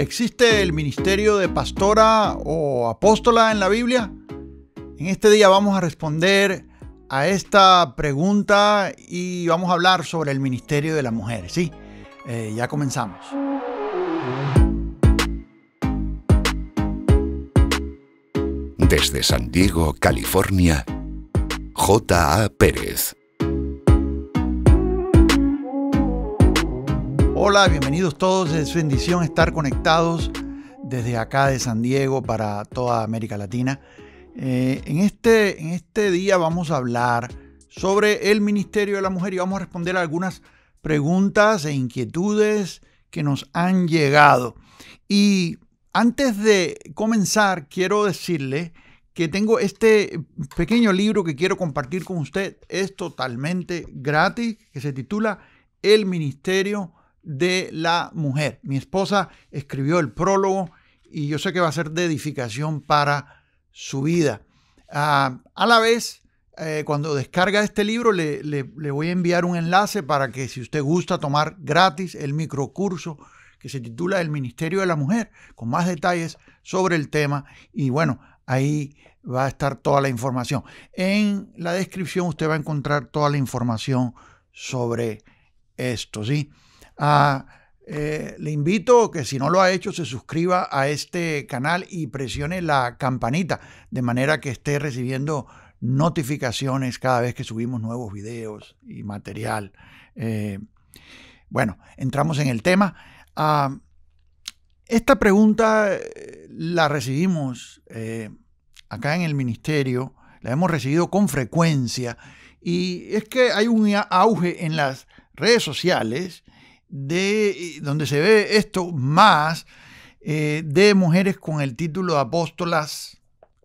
¿Existe el ministerio de pastora o apóstola en la Biblia? En este día vamos a responder a esta pregunta y vamos a hablar sobre el ministerio de la mujer. Sí, eh, ya comenzamos. Desde San Diego, California, J.A. Pérez. Hola, bienvenidos todos. Es bendición estar conectados desde acá de San Diego para toda América Latina. Eh, en, este, en este día vamos a hablar sobre el Ministerio de la Mujer y vamos a responder algunas preguntas e inquietudes que nos han llegado. Y antes de comenzar, quiero decirle que tengo este pequeño libro que quiero compartir con usted. Es totalmente gratis, que se titula El Ministerio de la mujer. Mi esposa escribió el prólogo y yo sé que va a ser de edificación para su vida. Ah, a la vez, eh, cuando descarga este libro, le, voy a enviar un enlace para que si usted gusta tomar gratis el microcurso que se titula El Ministerio de la Mujer, con más detalles sobre el tema. Y bueno, ahí va a estar toda la información. En la descripción usted va a encontrar toda la información sobre esto, ¿sí? Eh, le invito que si no lo ha hecho se suscriba a este canal y presione la campanita de manera que esté recibiendo notificaciones cada vez que subimos nuevos videos y material. Eh, bueno, entramos en el tema. Ah, esta pregunta eh, la recibimos acá en el ministerio, la hemos recibido con frecuencia y es que hay un auge en las redes sociales de, eh, donde se ve esto más eh, de mujeres con el título de apóstolas,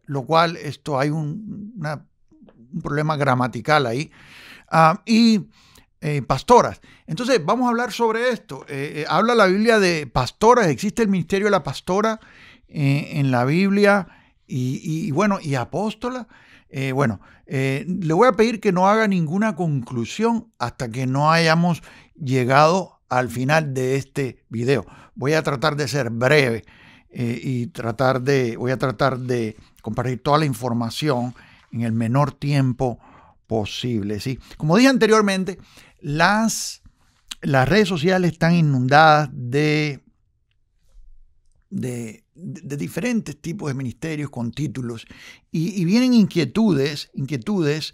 lo cual esto hay un, problema gramatical ahí, ah, y eh, pastoras. Entonces, vamos a hablar sobre esto. habla la Biblia de pastoras, existe el ministerio de la pastora en la Biblia y, bueno, y apóstola. bueno, le voy a pedir que no haga ninguna conclusión hasta que no hayamos llegado al final de este video. Voy a tratar de ser breve eh, y tratar de, voy a tratar de compartir toda la información en el menor tiempo posible. ¿sí? Como dije anteriormente, las, las redes sociales están inundadas de, de, diferentes tipos de ministerios con títulos y, vienen inquietudes, inquietudes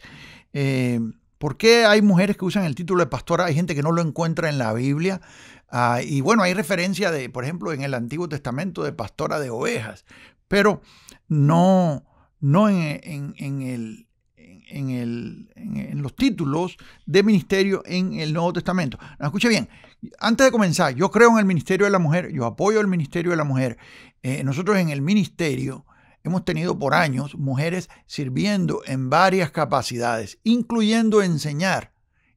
eh, ¿Por qué hay mujeres que usan el título de pastora? Hay gente que no lo encuentra en la Biblia. Ah, y bueno, hay referencia de, por ejemplo, en el Antiguo Testamento de pastora de ovejas, pero no, no en, en, el, en, los títulos de ministerio en el Nuevo Testamento. escuche bien, antes de comenzar, yo creo en el ministerio de la mujer, yo apoyo el ministerio de la mujer. Eh, nosotros en el ministerio hemos tenido por años mujeres sirviendo en varias capacidades, incluyendo enseñar.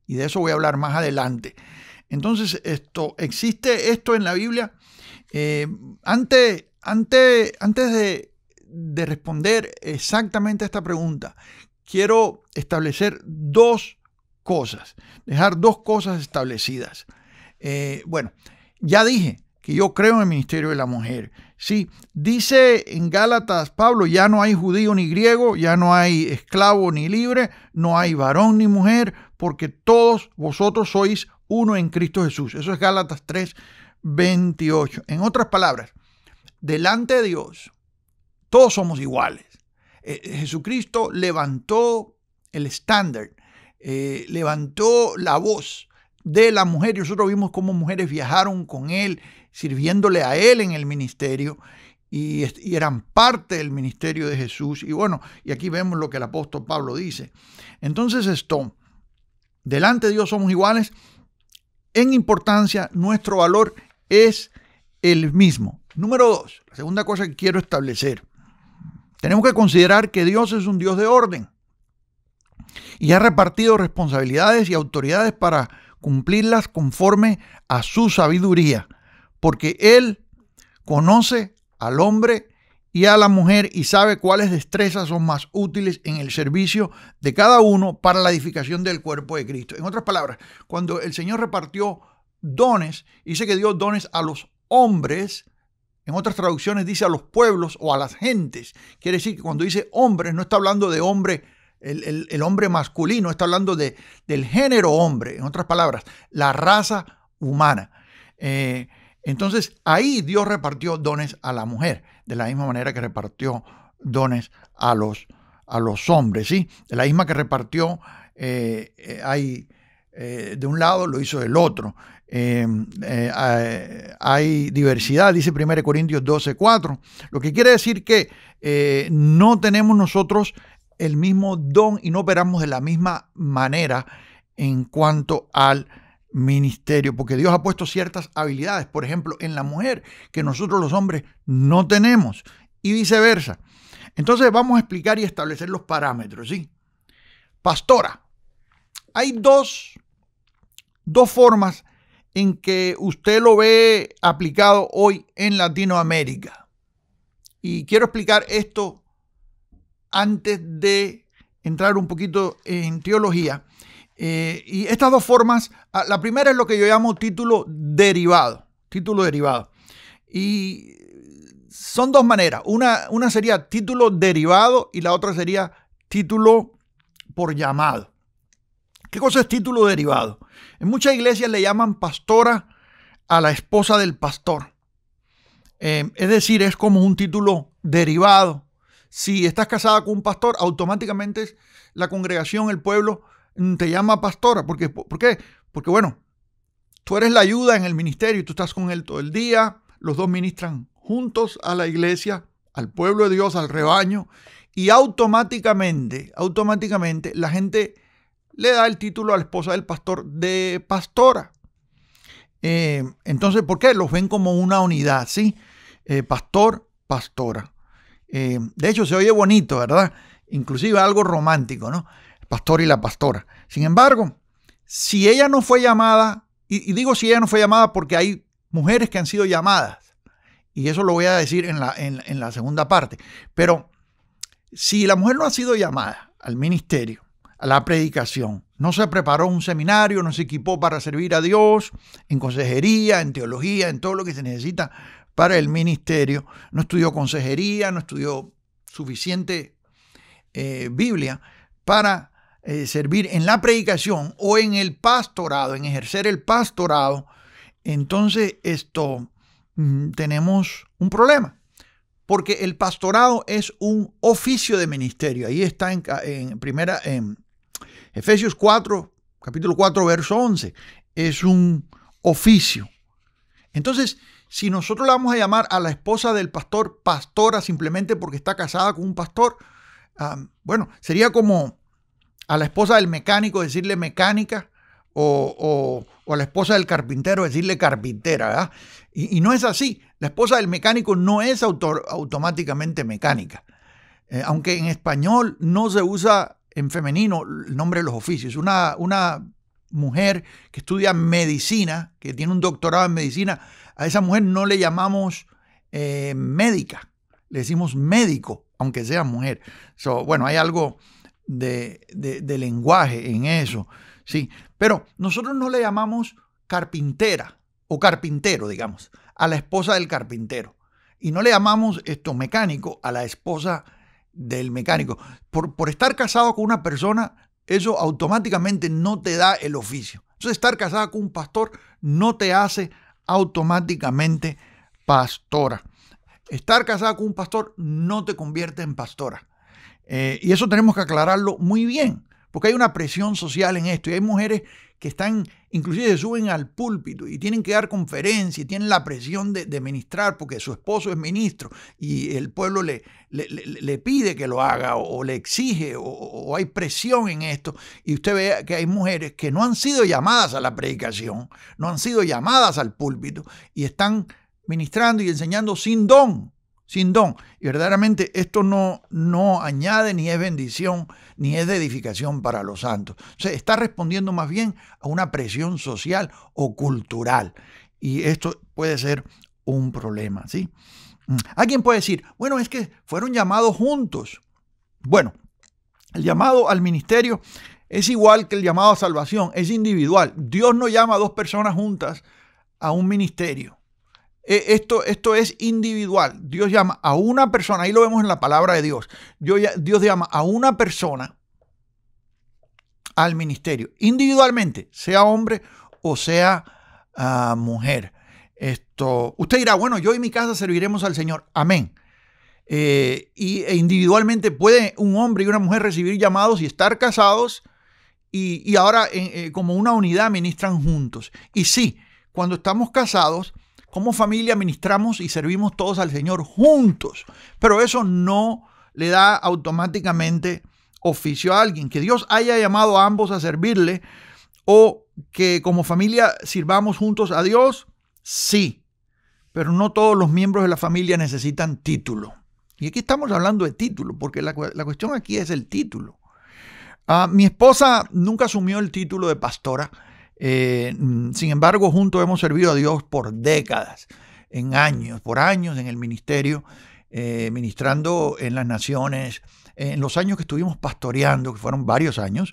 Y de eso voy a hablar más adelante. Entonces, esto, ¿existe esto en la Biblia? Eh, antes, antes, antes de, responder exactamente a esta pregunta, quiero establecer dos cosas, dejar dos cosas establecidas. Eh, bueno, ya dije que yo creo en el Ministerio de la Mujer. Sí, dice en Gálatas Pablo, ya no hay judío ni griego, ya no hay esclavo ni libre, no hay varón ni mujer, porque todos vosotros sois uno en Cristo Jesús. Eso es Gálatas 3, 28. En otras palabras, delante de Dios, todos somos iguales. Eh, eh, Jesucristo levantó el estándar, eh, levantó la voz de la mujer y nosotros vimos cómo mujeres viajaron con él sirviéndole a él en el ministerio y, eran parte del ministerio de Jesús. Y bueno, y aquí vemos lo que el apóstol Pablo dice. Entonces esto, delante de Dios somos iguales, en importancia nuestro valor es el mismo. Número dos, la segunda cosa que quiero establecer. Tenemos que considerar que Dios es un Dios de orden y ha repartido responsabilidades y autoridades para cumplirlas conforme a su sabiduría porque Él conoce al hombre y a la mujer y sabe cuáles destrezas son más útiles en el servicio de cada uno para la edificación del cuerpo de Cristo. En otras palabras, cuando el Señor repartió dones, dice que dio dones a los hombres, en otras traducciones dice a los pueblos o a las gentes. Quiere decir que cuando dice hombres no está hablando de hombre el, hombre masculino, está hablando de, del género hombre, en otras palabras, la raza humana. Eh, entonces ahí Dios repartió dones a la mujer, de la misma manera que repartió dones a los, a los hombres, ¿sí? De la misma que repartió, eh, eh, hay, eh, de un lado lo hizo del otro. Em, hay diversidad, dice 1 Corintios 12, 4, lo que quiere decir que no tenemos nosotros el mismo don y no operamos de la misma manera en cuanto al ministerio, porque Dios ha puesto ciertas habilidades, por ejemplo, en la mujer, que nosotros los hombres no tenemos, y viceversa. Entonces vamos a explicar y establecer los parámetros, ¿sí? Pastora, hay dos, dos formas en que usted lo ve aplicado hoy en Latinoamérica. Y quiero explicar esto antes de entrar un poquito en teología. Eh, y estas dos formas, ah, la primera es lo que yo llamo título derivado, título derivado. Y son dos maneras, una, sería título derivado y la otra sería título por llamado. ¿Qué cosa es título derivado? En muchas iglesias le llaman pastora a la esposa del pastor. Em, es decir, es como un título derivado. Si estás casada con un pastor, automáticamente la congregación, el pueblo, Mm, te llama pastora. Porque, ¿Por qué? Porque bueno, tú eres la ayuda en el ministerio y tú estás con él todo el día. Los dos ministran juntos a la iglesia, al pueblo de Dios, al rebaño. Y automáticamente, automáticamente la gente le da el título a la esposa del pastor de pastora. Eh, entonces, ¿por qué? Los ven como una unidad, ¿sí? Eh, pastor, pastora. Eh, de hecho, se oye bonito, ¿verdad? Inclusive algo romántico, ¿no? pastor y la pastora. Sin embargo, si ella no fue llamada, y, digo si ella no fue llamada porque hay mujeres que han sido llamadas, y eso lo voy a decir en la, en, la segunda parte, pero si la mujer no ha sido llamada al ministerio, a la predicación, no se preparó un seminario, no se equipó para servir a Dios, en consejería, en teología, en todo lo que se necesita para el ministerio, no estudió consejería, no estudió suficiente eh, Biblia para eh, servir en la predicación o en el pastorado, en ejercer el pastorado, entonces esto mm, tenemos un problema. Porque el pastorado es un oficio de ministerio. Ahí está en, primera, en Efesios 4, capítulo 4, verso 11. Es un oficio. Entonces, si nosotros la vamos a llamar a la esposa del pastor pastora simplemente porque está casada con un pastor, ah, bueno, sería como a la esposa del mecánico decirle mecánica o, a la esposa del carpintero decirle carpintera, Y, no es así. La esposa del mecánico no es automáticamente mecánica. Eh, aunque en español no se usa en femenino el nombre de los oficios. Una, una mujer que estudia medicina, que tiene un doctorado en medicina, a esa mujer no le llamamos eh, médica, le decimos médico, aunque sea mujer. bueno, hay algo de, lenguaje en eso. Sí, pero nosotros no le llamamos carpintera o carpintero, digamos, a la esposa del carpintero. Y no le llamamos esto mecánico a la esposa del mecánico. Por, por estar casado con una persona, eso automáticamente no te da el oficio. Entonces, estar casada con un pastor no te hace automáticamente pastora. Estar casada con un pastor no te convierte en pastora. Eh, y eso tenemos que aclararlo muy bien, porque hay una presión social en esto y hay mujeres que están, inclusive suben al púlpito y tienen que dar conferencias y tienen la presión de, ministrar porque su esposo es ministro y el pueblo le, le, pide que lo haga o, le exige o, hay presión en esto. Y usted ve que hay mujeres que no han sido llamadas a la predicación, no han sido llamadas al púlpito y están ministrando y enseñando sin don sin don. Y verdaderamente esto no, no añade ni es bendición, ni es de edificación para los santos. O Se está respondiendo más bien a una presión social o cultural. Y esto puede ser un problema, ¿sí? Mm. Alguien puede decir, bueno, es que fueron llamados juntos. Bueno, el llamado al ministerio es igual que el llamado a salvación, es individual. Dios no llama a dos personas juntas a un ministerio. Eh, esto, esto es individual. Dios llama a una persona, ahí lo vemos en la palabra de Dios. Dios, Dios llama a una persona al ministerio, individualmente, sea hombre o sea ah, mujer. Esto, usted dirá, bueno, yo y mi casa serviremos al Señor. Amén. Eh, y, e individualmente puede un hombre y una mujer recibir llamados y estar casados y, ahora eh, como una unidad ministran juntos. Y sí, cuando estamos casados, como familia ministramos y servimos todos al Señor juntos, pero eso no le da automáticamente oficio a alguien. Que Dios haya llamado a ambos a servirle o que como familia sirvamos juntos a Dios, sí, pero no todos los miembros de la familia necesitan título. Y aquí estamos hablando de título, porque la, cuestión aquí es el título. Ah, mi esposa nunca asumió el título de pastora eh, mm, sin embargo, juntos hemos servido a Dios por décadas, en años, por años en el ministerio, eh, ministrando en las naciones. En los años que estuvimos pastoreando, que fueron varios años,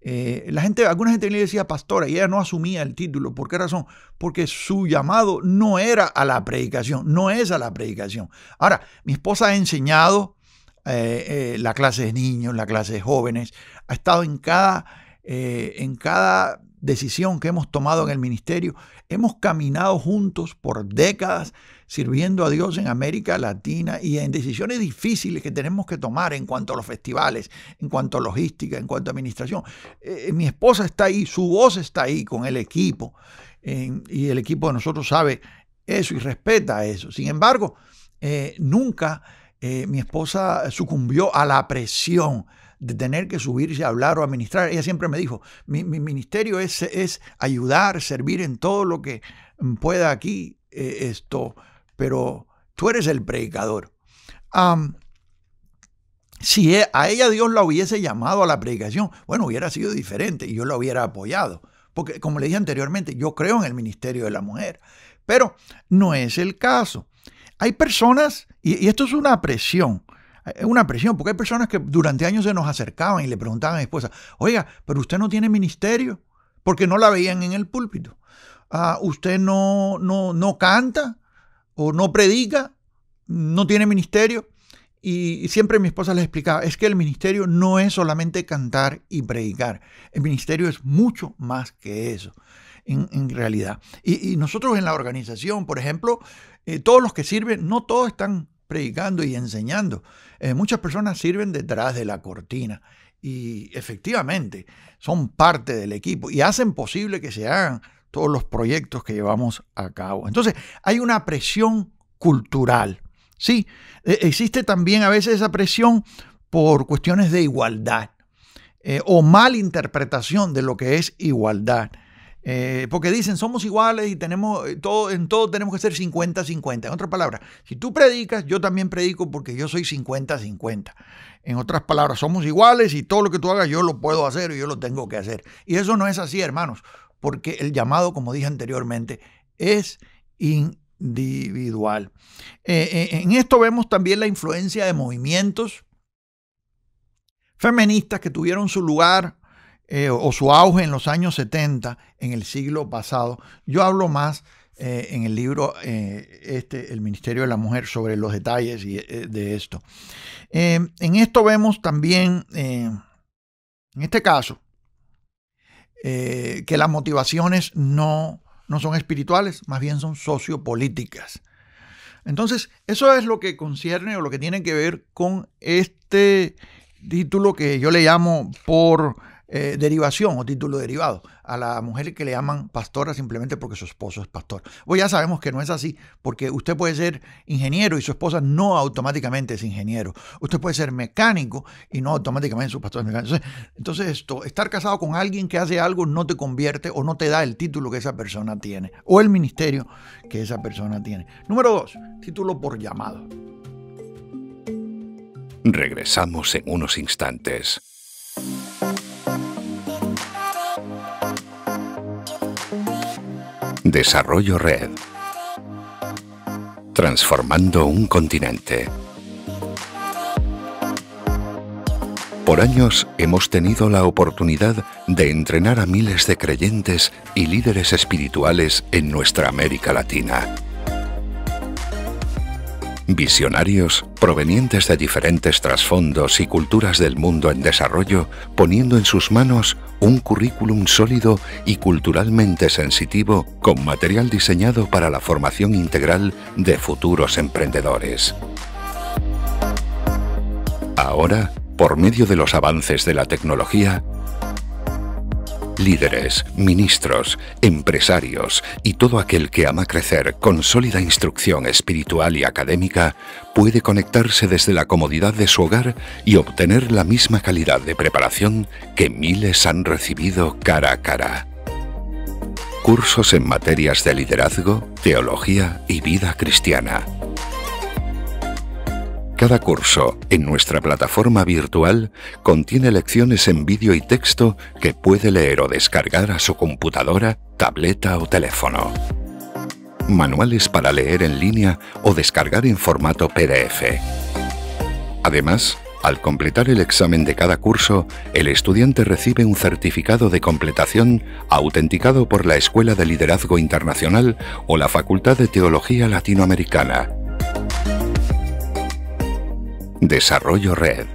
eh, la gente, alguna gente le decía pastora y ella no asumía el título. ¿Por qué razón? Porque su llamado no era a la predicación, no es a la predicación. Ahora, mi esposa ha enseñado la clase de niños, la clase de jóvenes, ha estado en cada, en cada decisión que hemos tomado en el ministerio. Hemos caminado juntos por décadas sirviendo a Dios en América Latina y en decisiones difíciles que tenemos que tomar en cuanto a los festivales, en cuanto a logística, en cuanto a administración. Eh, eh, mi esposa está ahí, su voz está ahí con el equipo y el equipo de nosotros sabe eso y respeta eso. Sin embargo, eh, nunca mi esposa sucumbió a la presión de tener que subirse a hablar o administrar. Ella siempre me dijo, mi, ministerio es, ayudar, servir en todo lo que mm, pueda aquí eh, esto, pero tú eres el predicador. si e, a ella Dios la hubiese llamado a la predicación, bueno, hubiera sido diferente y yo la hubiera apoyado. Porque, como le dije anteriormente, yo creo en el ministerio de la mujer. Pero no es el caso. Hay personas, y esto es una presión, es una presión, porque hay personas que durante años se nos acercaban y le preguntaban a mi esposa, oiga, pero usted no tiene ministerio, porque no la veían en el púlpito. Ah, usted no, no, no canta o no predica, no tiene ministerio. Y siempre mi esposa les explicaba, es que el ministerio no es solamente cantar y predicar, el ministerio es mucho más que eso. En, realidad. Y, nosotros en la organización, por ejemplo, eh, todos los que sirven, no todos están predicando y enseñando. Eh, muchas personas sirven detrás de la cortina y efectivamente son parte del equipo y hacen posible que se hagan todos los proyectos que llevamos a cabo. Entonces, hay una presión cultural. Sí, e, existe también a veces esa presión por cuestiones de igualdad eh, o o interpretación de lo que es igualdad. Eh, porque dicen, somos iguales y tenemos eh, todo, en todo tenemos que ser 50-50. En otras palabras, si tú predicas, yo también predico porque yo soy 50-50. En otras palabras, somos iguales y todo lo que tú hagas yo lo puedo hacer y yo lo tengo que hacer. Y eso no es así, hermanos, porque el llamado, como dije anteriormente, es individual. Eh, en esto vemos también la influencia de movimientos feministas que tuvieron su lugar eh, o, su auge en los años 70, en el siglo pasado. Yo hablo más eh, en el libro eh, este, El Ministerio de la Mujer sobre los detalles de esto. en esto vemos también, en este caso, que las motivaciones no, no son espirituales, más bien son sociopolíticas. Entonces, eso es lo que concierne o lo que tiene que ver con este título que yo le llamo por eh, derivación o título derivado a la mujer que le llaman pastora simplemente porque su esposo es pastor. Pues ya sabemos que no es así, porque usted puede ser ingeniero y su esposa no automáticamente es ingeniero. Usted puede ser mecánico y no automáticamente su pastor es mecánico. Entonces, esto, estar casado con alguien que hace algo no te convierte o no te da el título que esa persona tiene o el ministerio que esa persona tiene. Número dos, título por llamado. Regresamos en unos instantes. Desarrollo Red. Transformando un continente. Por años hemos tenido la oportunidad de entrenar a miles de creyentes y líderes espirituales en nuestra América Latina. Visionarios provenientes de diferentes trasfondos y culturas del mundo en desarrollo, poniendo en sus manos un currículum sólido y culturalmente sensitivo con material diseñado para la formación integral de futuros emprendedores. Ahora, por medio de los avances de la tecnología, Líderes, ministros, empresarios y todo aquel que ama crecer con sólida instrucción espiritual y académica puede conectarse desde la comodidad de su hogar y obtener la misma calidad de preparación que miles han recibido cara a cara. Cursos en materias de liderazgo, teología y vida cristiana. Cada curso en nuestra plataforma virtual contiene lecciones en vídeo y texto que puede leer o descargar a su computadora, tableta o teléfono. Manuales para leer en línea o descargar en formato PDF. Además, al completar el examen de cada curso, el estudiante recibe un certificado de completación autenticado por la Escuela de Liderazgo Internacional o la Facultad de Teología Latinoamericana. Desarrollo Red.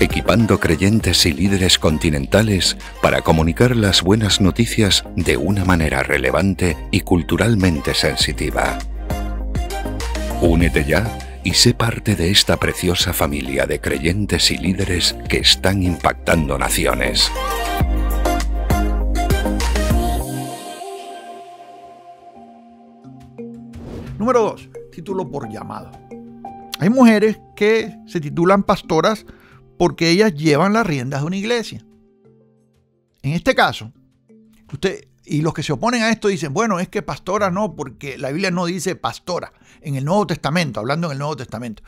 Equipando creyentes y líderes continentales para comunicar las buenas noticias de una manera relevante y culturalmente sensitiva. Únete ya y sé parte de esta preciosa familia de creyentes y líderes que están impactando naciones. Número 2. Título por llamado. Hay mujeres que se titulan pastoras porque ellas llevan las riendas de una iglesia. En este caso, usted y los que se oponen a esto dicen, bueno, es que pastora no, porque la Biblia no dice pastora en el Nuevo Testamento, hablando en el Nuevo Testamento.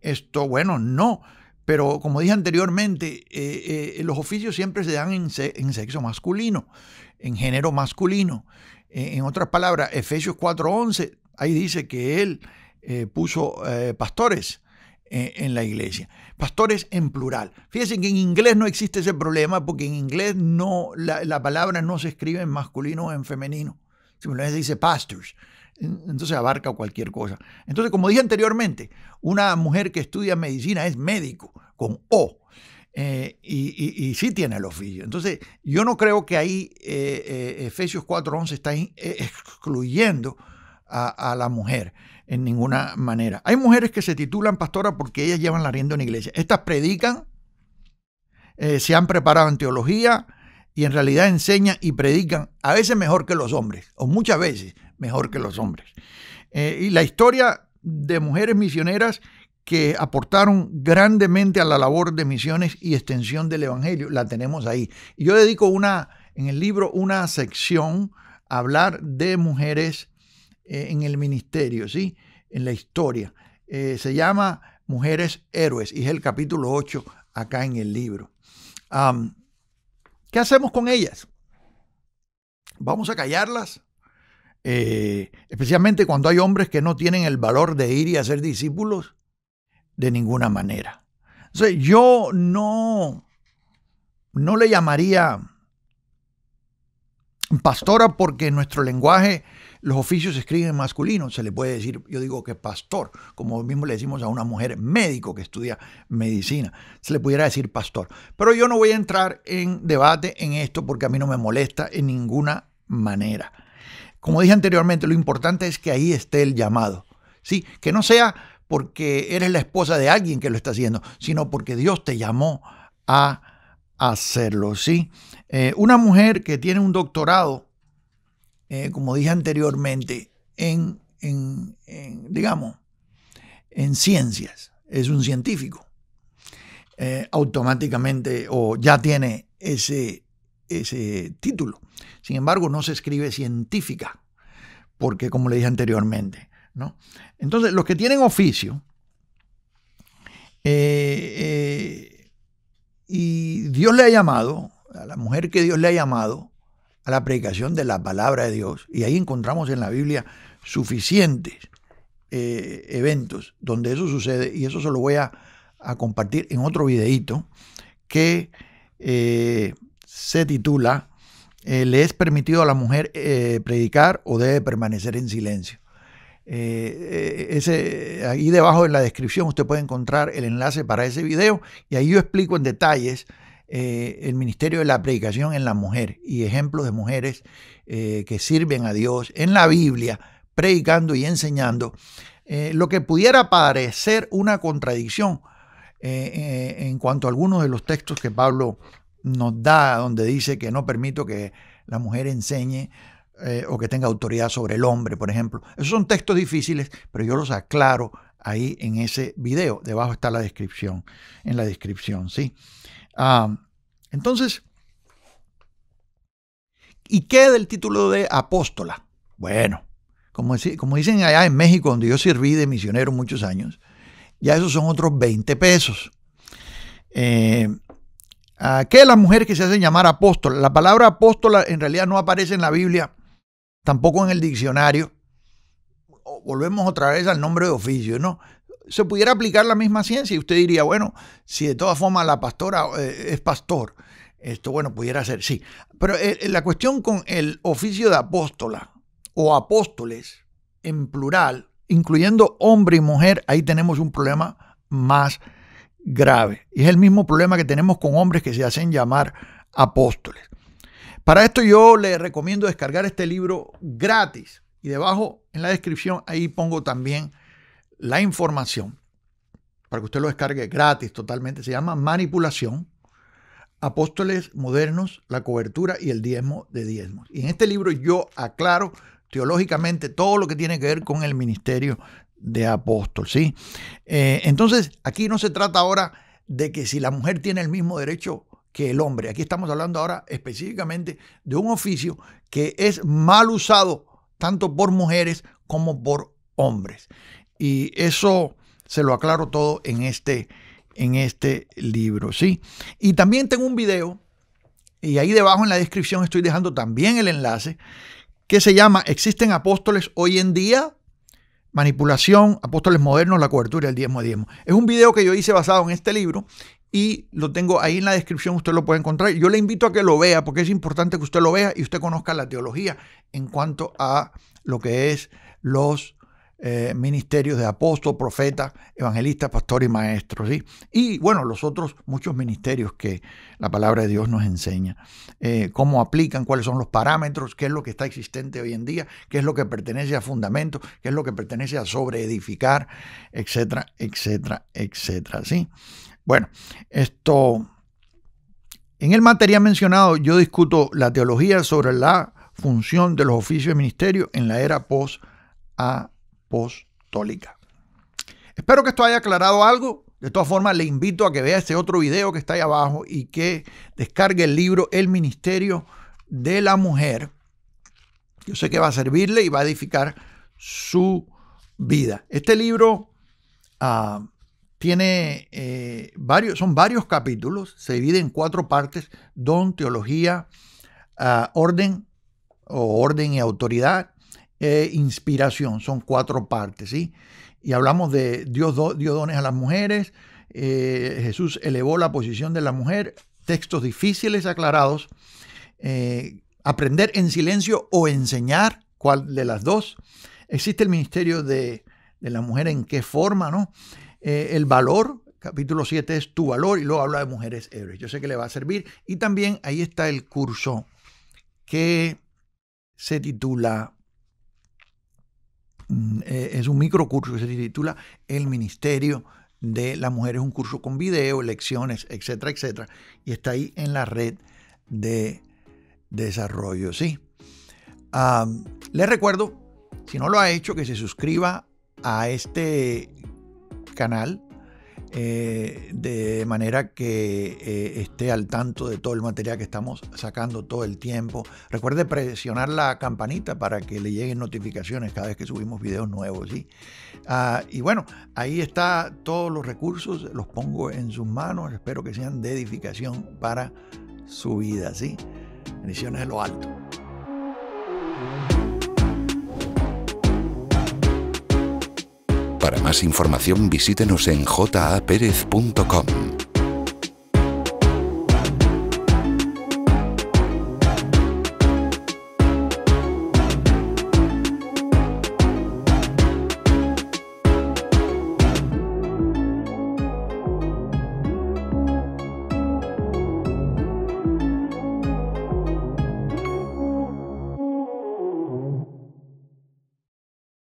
Esto, bueno, no. Pero como dije anteriormente, eh, eh, los oficios siempre se dan en, sexo masculino, en género masculino. Eh, en otras palabras, Efesios 4.11, ahí dice que él eh, puso eh, pastores eh, en la iglesia. Pastores en plural. Fíjense que en inglés no existe ese problema porque en inglés no, la, palabra no se escribe en masculino o en femenino. Simplemente se dice pastors. Entonces abarca cualquier cosa. Entonces, como dije anteriormente, una mujer que estudia medicina es médico, con O. y, sí tiene el oficio. Entonces, yo no creo que ahí Efesios 4.11 está excluyendo a, la mujer en ninguna manera. Hay mujeres que se titulan pastora porque ellas llevan la rienda en iglesia. Estas predican, eh, se han preparado en teología y en realidad enseñan y predican a veces mejor que los hombres, o muchas veces mejor que los hombres. Eh, y la historia de mujeres misioneras que aportaron grandemente a la labor de misiones y extensión del Evangelio, la tenemos ahí. Yo dedico una, en el libro una sección a hablar de mujeres eh, en el ministerio, ¿sí? En la historia. Eh, se llama Mujeres Héroes y es el capítulo 8 acá en el libro. ¿Qué hacemos con ellas? ¿Vamos a callarlas? Eh, especialmente cuando hay hombres que no tienen el valor de ir y hacer discípulos de ninguna manera. yo no, no le llamaría pastora porque nuestro lenguaje los oficios se escriben masculinos, masculino, se le puede decir, yo digo que pastor, como mismo le decimos a una mujer médico que estudia medicina, se le pudiera decir pastor. Pero yo no voy a entrar en debate en esto porque a mí no me molesta en ninguna manera. Como dije anteriormente, lo importante es que ahí esté el llamado, ¿sí? Que no sea porque eres la esposa de alguien que lo está haciendo, sino porque Dios te llamó a hacerlo, ¿sí? Eh, una mujer que tiene un doctorado eh, como dije anteriormente, en, digamos, en ciencias, es un científico, eh, automáticamente o ya tiene ese, ese título. Sin embargo, no se escribe científica, porque como le dije anteriormente, ¿no? Entonces, los que tienen oficio, eh, y Dios le ha llamado, a la mujer que Dios le ha llamado, a la predicación de la palabra de Dios. Y ahí encontramos en la Biblia suficientes eh, eventos donde eso sucede, y eso se lo voy a, compartir en otro videíto que eh, se titula eh, ¿Le es permitido a la mujer predicar o debe permanecer en silencio? ese, ahí debajo en la descripción usted puede encontrar el enlace para ese video y ahí yo explico en detalles eh, el ministerio de la predicación en la mujer y ejemplos de mujeres eh, que sirven a Dios en la Biblia, predicando y enseñando, eh, lo que pudiera parecer una contradicción en cuanto a algunos de los textos que Pablo nos da, donde dice que no permito que la mujer enseñe o que tenga autoridad sobre el hombre, por ejemplo. Esos son textos difíciles, pero yo los aclaro ahí en ese video. Debajo está la descripción, en la descripción, ¿sí? Ah, entonces, ¿y qué del título de apóstola? Bueno, como, como, dicen allá en México, donde yo sirví de misionero muchos años, ya esos son otros 20 pesos. Eh, ¿Qué de la mujer que se hacen llamar apóstola? La palabra apóstola en realidad no aparece en la Biblia, tampoco en el diccionario. Volvemos otra vez al nombre de oficio, ¿no? se pudiera aplicar la misma ciencia y usted diría, bueno, si de todas formas la pastora eh, es pastor, esto bueno, pudiera ser, sí. Pero eh, eh, la cuestión con el oficio de apóstola o apóstoles en plural, incluyendo hombre y mujer, ahí tenemos un problema más grave. Y es el mismo problema que tenemos con hombres que se hacen llamar apóstoles. Para esto yo le recomiendo descargar este libro gratis. Y debajo en la descripción ahí pongo también la información para que usted lo descargue gratis totalmente. Se llama Manipulación. Apóstoles modernos, la cobertura y el diezmo de diezmos. Y en este libro yo aclaro teológicamente todo lo que tiene que ver con el ministerio de apóstol. ¿sí? Eh, entonces, aquí no se trata ahora de que si la mujer tiene el mismo derecho que el hombre. Aquí estamos hablando ahora específicamente de un oficio que es mal usado tanto por mujeres como por hombres. Y eso se lo aclaro todo en este, en este libro, ¿sí? Y también tengo un video, y ahí debajo en la descripción estoy dejando también el enlace, que se llama ¿Existen apóstoles hoy en día? Manipulación, apóstoles modernos, la cobertura el diezmo a diezmo. Es un video que yo hice basado en este libro y lo tengo ahí en la descripción, usted lo puede encontrar. Yo le invito a que lo vea porque es importante que usted lo vea y usted conozca la teología en cuanto a lo que es los eh, ministerios de apóstol, profeta, evangelista, pastor y maestro. ¿sí? Y bueno, los otros muchos ministerios que la palabra de Dios nos enseña. Eh, cómo aplican, cuáles son los parámetros, qué es lo que está existente hoy en día, qué es lo que pertenece a fundamento, qué es lo que pertenece a sobreedificar, etcétera, etcétera, etcétera. ¿sí? Bueno, esto... En el material mencionado yo discuto la teología sobre la función de los oficios de ministerio en la era post-A postólica. Espero que esto haya aclarado algo. De todas formas, le invito a que vea ese otro video que está ahí abajo y que descargue el libro El Ministerio de la Mujer. Yo sé que va a servirle y va a edificar su vida. Este libro ah, tiene eh, varios, son varios capítulos, se divide en cuatro partes, don, teología, ah, orden o orden y autoridad, e inspiración. Son cuatro partes, ¿sí? Y hablamos de Dios dio dones a las mujeres, eh, Jesús elevó la posición de la mujer, textos difíciles aclarados, eh, aprender en silencio o enseñar, cuál de las dos. Existe el ministerio de, de la mujer en qué forma, ¿no? Eh, el valor, capítulo 7 es tu valor y luego habla de mujeres héroes. Yo sé que le va a servir. Y también ahí está el curso que se titula Mm, eh, es un microcurso que se titula El Ministerio de la Mujer. Es un curso con video, lecciones, etcétera, etcétera. Y está ahí en la red de desarrollo, ¿sí? les recuerdo, si no lo ha hecho, que se suscriba a este canal eh, de manera que eh, esté al tanto de todo el material que estamos sacando todo el tiempo. Recuerde presionar la campanita para que le lleguen notificaciones cada vez que subimos videos nuevos. Ah, y bueno, ahí está todos los recursos, los pongo en sus manos, espero que sean de edificación para su vida. ¿sí? Bendiciones de lo alto. Para más información visítenos en japerez.com.